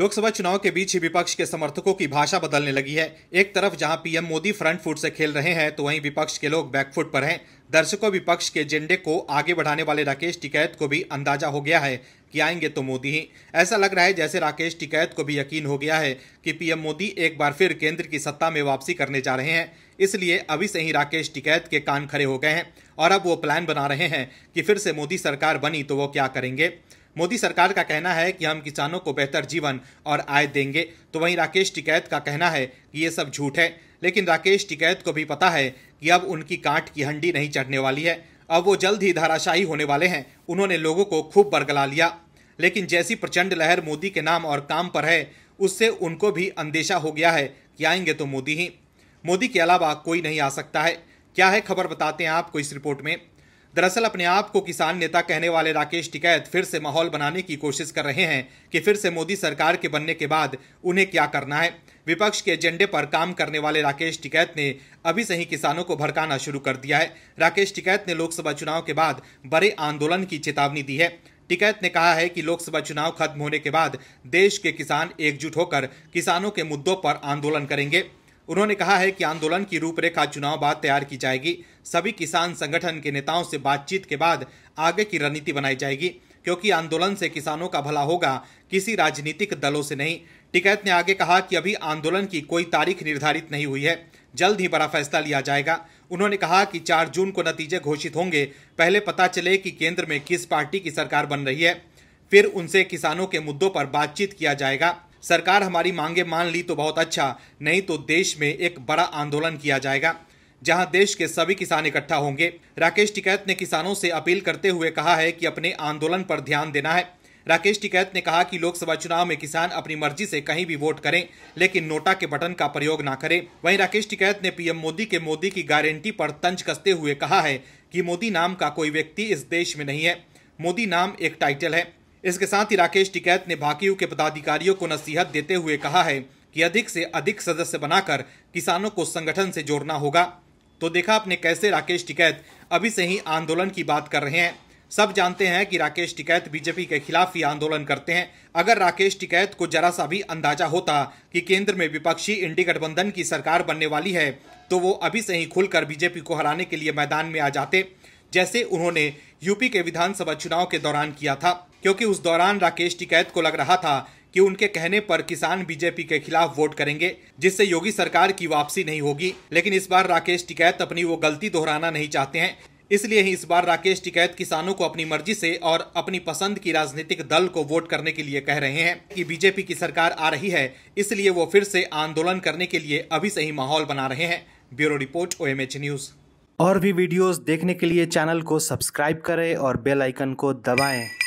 लोकसभा चुनाव के बीच ही विपक्ष के समर्थकों की भाषा बदलने लगी है एक तरफ जहां पीएम मोदी फ्रंट फुट से खेल रहे हैं तो वहीं विपक्ष के लोग बैकफुट पर हैं दर्शकों विपक्ष के एजेंडे को आगे बढ़ाने वाले राकेश टिकैत को भी अंदाजा हो गया है कि आएंगे तो मोदी ही ऐसा लग रहा है जैसे राकेश टिकैत को भी यकीन हो गया है कि पीएम मोदी एक बार फिर केंद्र की सत्ता में वापसी करने जा रहे हैं इसलिए अभी से ही राकेश टिकैत के कान खड़े हो गए हैं और अब वो प्लान बना रहे हैं कि फिर से मोदी सरकार बनी तो वो क्या करेंगे मोदी सरकार का कहना है कि हम किसानों को बेहतर जीवन और आय देंगे तो वहीं राकेश टिकैत का कहना है कि ये सब झूठ है लेकिन राकेश टिकैत को भी पता है कि अब उनकी काट की हंडी नहीं चढ़ने वाली है अब वो जल्द ही धाराशाही होने वाले हैं उन्होंने लोगों को खूब बरगला लिया लेकिन जैसी प्रचंड लहर मोदी के नाम और काम पर है उससे उनको भी अंदेशा हो गया है कि आएंगे तो मोदी ही मोदी के अलावा कोई नहीं आ सकता है क्या है खबर बताते हैं आपको इस रिपोर्ट में दरअसल अपने आप को किसान नेता कहने वाले राकेश टिकैत फिर से माहौल बनाने की कोशिश कर रहे हैं कि फिर से मोदी सरकार के बनने के बाद उन्हें क्या करना है विपक्ष के एजेंडे पर काम करने वाले राकेश टिकैत ने अभी से ही किसानों को भड़काना शुरू कर दिया है राकेश टिकैत ने लोकसभा चुनाव के बाद बड़े आंदोलन की चेतावनी दी है टिकैत ने कहा है कि लोकसभा चुनाव खत्म होने के बाद देश के किसान एकजुट होकर किसानों के मुद्दों पर आंदोलन करेंगे उन्होंने कहा है कि आंदोलन की रूपरेखा चुनाव बाद तैयार की जाएगी सभी किसान संगठन के नेताओं से बातचीत के बाद आगे की रणनीति बनाई जाएगी क्योंकि आंदोलन से किसानों का भला होगा किसी राजनीतिक दलों से नहीं टिकैत ने आगे कहा कि अभी आंदोलन की कोई तारीख निर्धारित नहीं हुई है जल्द ही बड़ा फैसला लिया जाएगा उन्होंने कहा कि 4 जून को नतीजे घोषित होंगे पहले पता चले कि केंद्र में किस पार्टी की सरकार बन रही है फिर उनसे किसानों के मुद्दों पर बातचीत किया जाएगा सरकार हमारी मांगे मान ली तो बहुत अच्छा नहीं तो देश में एक बड़ा आंदोलन किया जाएगा जहां देश के सभी किसान इकट्ठा होंगे राकेश टिकैत ने किसानों से अपील करते हुए कहा है कि अपने आंदोलन पर ध्यान देना है राकेश टिकैत ने कहा कि लोकसभा चुनाव में किसान अपनी मर्जी से कहीं भी वोट करें लेकिन नोटा के बटन का प्रयोग ना करें वहीं राकेश टिकैत ने पीएम मोदी के मोदी की गारंटी पर तंज कसते हुए कहा है कि मोदी नाम का कोई व्यक्ति इस देश में नहीं है मोदी नाम एक टाइटल है इसके साथ ही राकेश टिकैत ने भाकियू के पदाधिकारियों को नसीहत देते हुए कहा है कि अधिक से अधिक सदस्य बनाकर किसानों को संगठन से जोड़ना होगा तो देखा आपने कैसे राकेश टिकैत अभी से ही आंदोलन की बात कर रहे हैं सब जानते हैं कि राकेश टिकैत बीजेपी के खिलाफ ही आंदोलन करते हैं अगर राकेश टिकैत को जरा सा भी अंदाजा होता कि केंद्र में विपक्षी इंडी गठबंधन की सरकार बनने वाली है तो वो अभी से ही खुलकर बीजेपी को हराने के लिए मैदान में आ जाते जैसे उन्होंने यूपी के विधानसभा चुनाव के दौरान किया था क्योंकि उस दौरान राकेश टिकैत को लग रहा था कि उनके कहने पर किसान बीजेपी के खिलाफ वोट करेंगे जिससे योगी सरकार की वापसी नहीं होगी लेकिन इस बार राकेश टिकैत अपनी वो गलती दोहराना नहीं चाहते हैं इसलिए ही इस बार राकेश टिकैत किसानों को अपनी मर्जी से और अपनी पसंद की राजनीतिक दल को वोट करने के लिए कह रहे हैं कि बीजेपी की सरकार आ रही है इसलिए वो फिर से आंदोलन करने के लिए अभी से ही माहौल बना रहे हैं ब्यूरो रिपोर्ट ओ न्यूज़ और भी वीडियोस देखने के लिए चैनल को सब्सक्राइब करें और बेल आइकन को दबाएं